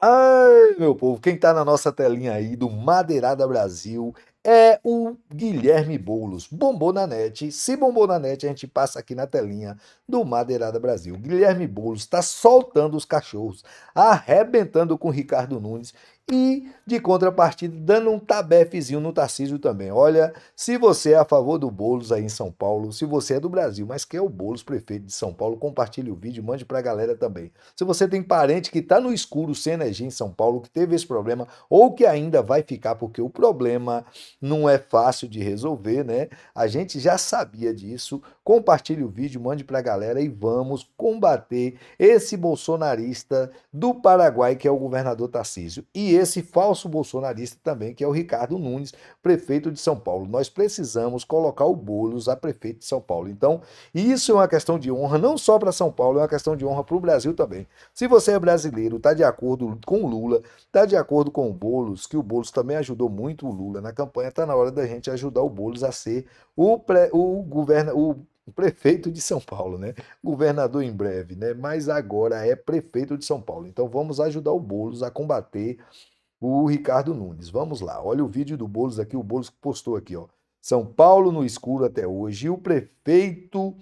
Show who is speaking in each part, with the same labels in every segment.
Speaker 1: Ai, meu povo, quem está na nossa telinha aí do Madeirada Brasil é o Guilherme Boulos. Bombou na net. Se bombou na net, a gente passa aqui na telinha do Madeirada Brasil. Guilherme Boulos está soltando os cachorros, arrebentando com Ricardo Nunes e, de contrapartida, dando um tabefezinho no Tarcísio também. Olha, se você é a favor do Boulos aí em São Paulo, se você é do Brasil, mas quer o Boulos prefeito de São Paulo, compartilhe o vídeo, mande para a galera também. Se você tem parente que está no escuro sem energia em São Paulo, que teve esse problema ou que ainda vai ficar, porque o problema não é fácil de resolver, né? A gente já sabia disso. Compartilhe o vídeo, mande para a galera e vamos combater esse bolsonarista do Paraguai, que é o governador Tarcísio, e esse falso bolsonarista também, que é o Ricardo Nunes, prefeito de São Paulo. Nós precisamos colocar o Boulos a prefeito de São Paulo. Então, isso é uma questão de honra, não só para São Paulo, é uma questão de honra para o Brasil também. Se você é brasileiro, está de acordo com o Lula, está de acordo com o Boulos, que o Boulos também ajudou muito o Lula na campanha campanha, está na hora da gente ajudar o Boulos a ser o, pré, o, governa, o prefeito de São Paulo, né? Governador em breve, né? Mas agora é prefeito de São Paulo. Então vamos ajudar o Boulos a combater o Ricardo Nunes. Vamos lá, olha o vídeo do Boulos aqui, o Boulos postou aqui, ó. São Paulo no escuro até hoje e o prefeito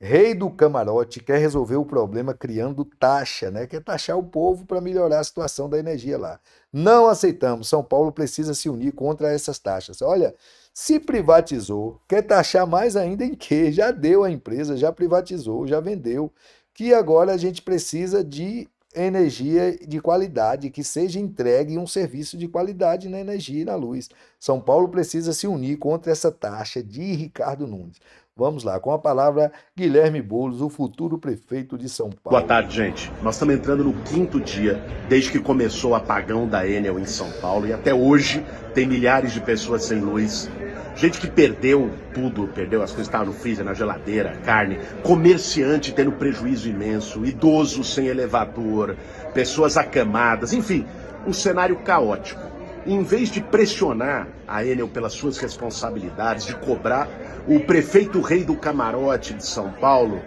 Speaker 1: Rei do camarote quer resolver o problema criando taxa, né? Quer taxar o povo para melhorar a situação da energia lá. Não aceitamos. São Paulo precisa se unir contra essas taxas. Olha, se privatizou, quer taxar mais ainda em quê? Já deu a empresa, já privatizou, já vendeu. Que agora a gente precisa de energia de qualidade, que seja entregue um serviço de qualidade na energia e na luz. São Paulo precisa se unir contra essa taxa de Ricardo Nunes. Vamos lá, com a palavra, Guilherme Boulos, o futuro prefeito de São
Speaker 2: Paulo. Boa tarde, gente. Nós estamos entrando no quinto dia desde que começou o apagão da Enel em São Paulo e até hoje tem milhares de pessoas sem luz. Gente que perdeu tudo, perdeu as coisas que estavam no freezer, na geladeira, carne, comerciante tendo prejuízo imenso, Idoso sem elevador, pessoas acamadas, enfim, um cenário caótico em vez de pressionar a Enel pelas suas responsabilidades, de cobrar, o prefeito rei do camarote de São Paulo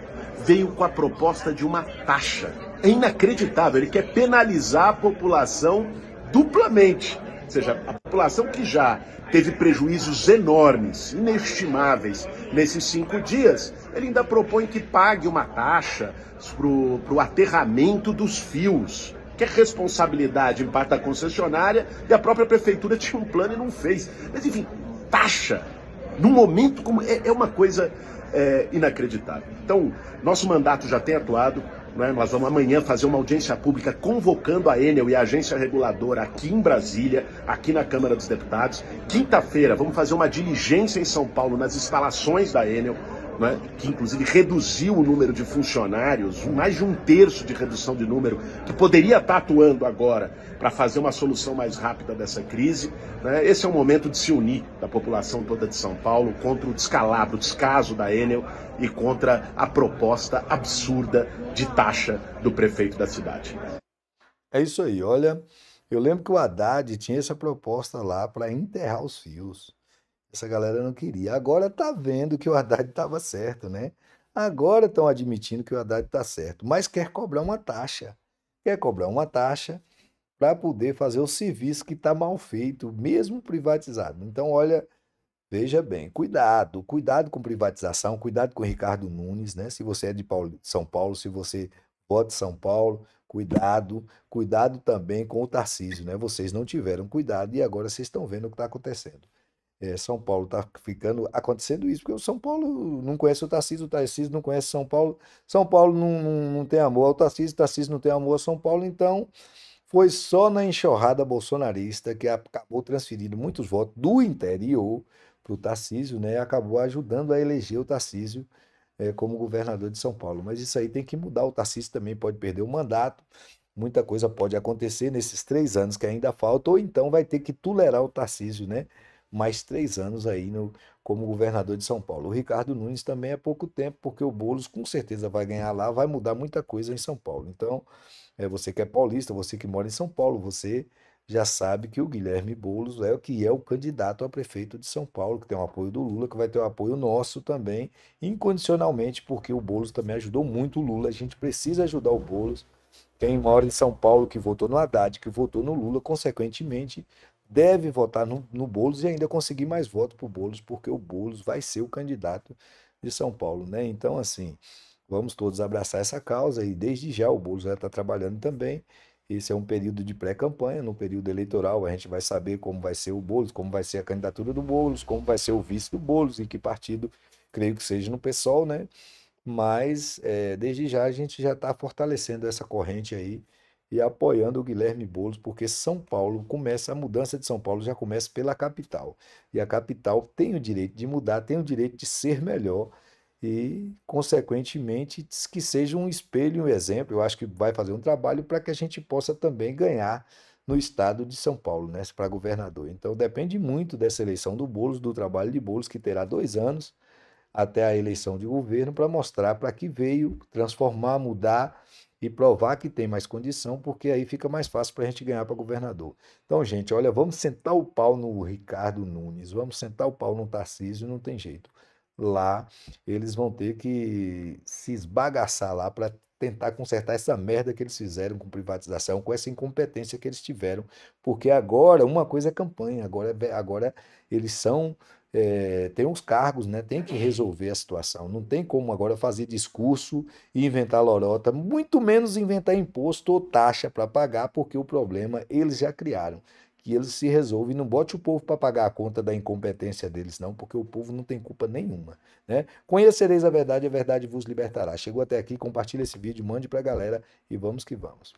Speaker 2: veio com a proposta de uma taxa. É inacreditável, ele quer penalizar a população duplamente. Ou seja, a população que já teve prejuízos enormes, inestimáveis, nesses cinco dias, ele ainda propõe que pague uma taxa para o aterramento dos fios que é responsabilidade em parte da concessionária e a própria prefeitura tinha um plano e não fez. Mas enfim, taxa num momento como é, é uma coisa é, inacreditável. Então, nosso mandato já tem atuado. É? Nós vamos amanhã fazer uma audiência pública convocando a Enel e a agência reguladora aqui em Brasília, aqui na Câmara dos Deputados. Quinta-feira, vamos fazer uma diligência em São Paulo, nas instalações da Enel né, que inclusive reduziu o número de funcionários, mais de um terço de redução de número, que poderia estar tá atuando agora para fazer uma solução mais rápida dessa crise. Né, esse é o momento de se unir da população toda de São Paulo contra o descalabro, o descaso da Enel e contra a proposta absurda de taxa do prefeito da cidade. É
Speaker 1: isso aí, olha. Eu lembro que o Haddad tinha essa proposta lá para enterrar os fios. Essa galera não queria. Agora tá vendo que o Haddad estava certo, né? Agora estão admitindo que o Haddad está certo, mas quer cobrar uma taxa. Quer cobrar uma taxa para poder fazer o serviço que está mal feito, mesmo privatizado. Então, olha, veja bem, cuidado, cuidado com privatização, cuidado com Ricardo Nunes, né? Se você é de Paulo, São Paulo, se você vota em São Paulo, cuidado, cuidado também com o Tarcísio, né? Vocês não tiveram cuidado e agora vocês estão vendo o que está acontecendo é, São Paulo está ficando acontecendo isso, porque o São Paulo não conhece o Tarcísio, o Tarcísio não conhece São Paulo, São Paulo não, não, não tem amor ao Tarcísio, o Tarcísio não tem amor a São Paulo, então foi só na enxurrada bolsonarista que acabou transferindo muitos votos do interior para o Tarcísio, né? Acabou ajudando a eleger o Tarcísio é, como governador de São Paulo. Mas isso aí tem que mudar. O Tarcísio também pode perder o mandato. Muita coisa pode acontecer nesses três anos que ainda faltam, ou então vai ter que tolerar o Tarcísio, né? mais três anos aí no, como governador de São Paulo. O Ricardo Nunes também é pouco tempo, porque o Boulos com certeza vai ganhar lá, vai mudar muita coisa em São Paulo. Então, é, você que é paulista, você que mora em São Paulo, você já sabe que o Guilherme Boulos é o que é o candidato a prefeito de São Paulo, que tem o apoio do Lula, que vai ter o apoio nosso também, incondicionalmente, porque o Boulos também ajudou muito o Lula. A gente precisa ajudar o Boulos. Quem mora em São Paulo que votou no Haddad, que votou no Lula, consequentemente, deve votar no, no Boulos e ainda conseguir mais votos para o Boulos, porque o Boulos vai ser o candidato de São Paulo, né? Então, assim, vamos todos abraçar essa causa e desde já o Boulos já está trabalhando também. Esse é um período de pré-campanha, no período eleitoral a gente vai saber como vai ser o Boulos, como vai ser a candidatura do Boulos, como vai ser o vice do Boulos, em que partido, creio que seja no PSOL, né? Mas é, desde já a gente já está fortalecendo essa corrente aí e apoiando o Guilherme Boulos, porque São Paulo começa, a mudança de São Paulo já começa pela capital. E a capital tem o direito de mudar, tem o direito de ser melhor e, consequentemente, que seja um espelho, um exemplo. Eu acho que vai fazer um trabalho para que a gente possa também ganhar no estado de São Paulo, né, para governador. Então depende muito dessa eleição do Boulos, do trabalho de Boulos, que terá dois anos até a eleição de governo, para mostrar para que veio transformar, mudar e provar que tem mais condição, porque aí fica mais fácil para a gente ganhar para governador. Então, gente, olha, vamos sentar o pau no Ricardo Nunes, vamos sentar o pau no Tarcísio, não tem jeito. Lá eles vão ter que se esbagaçar lá para tentar consertar essa merda que eles fizeram com privatização, com essa incompetência que eles tiveram, porque agora uma coisa é campanha, agora, é, agora eles são é, tem uns cargos, né? Tem que resolver a situação. Não tem como agora fazer discurso e inventar lorota, muito menos inventar imposto ou taxa para pagar, porque o problema eles já criaram. Que eles se resolvem. Não bote o povo para pagar a conta da incompetência deles, não, porque o povo não tem culpa nenhuma. Né? Conhecereis a verdade, a verdade vos libertará. Chegou até aqui, compartilha esse vídeo, mande para a galera e vamos que vamos.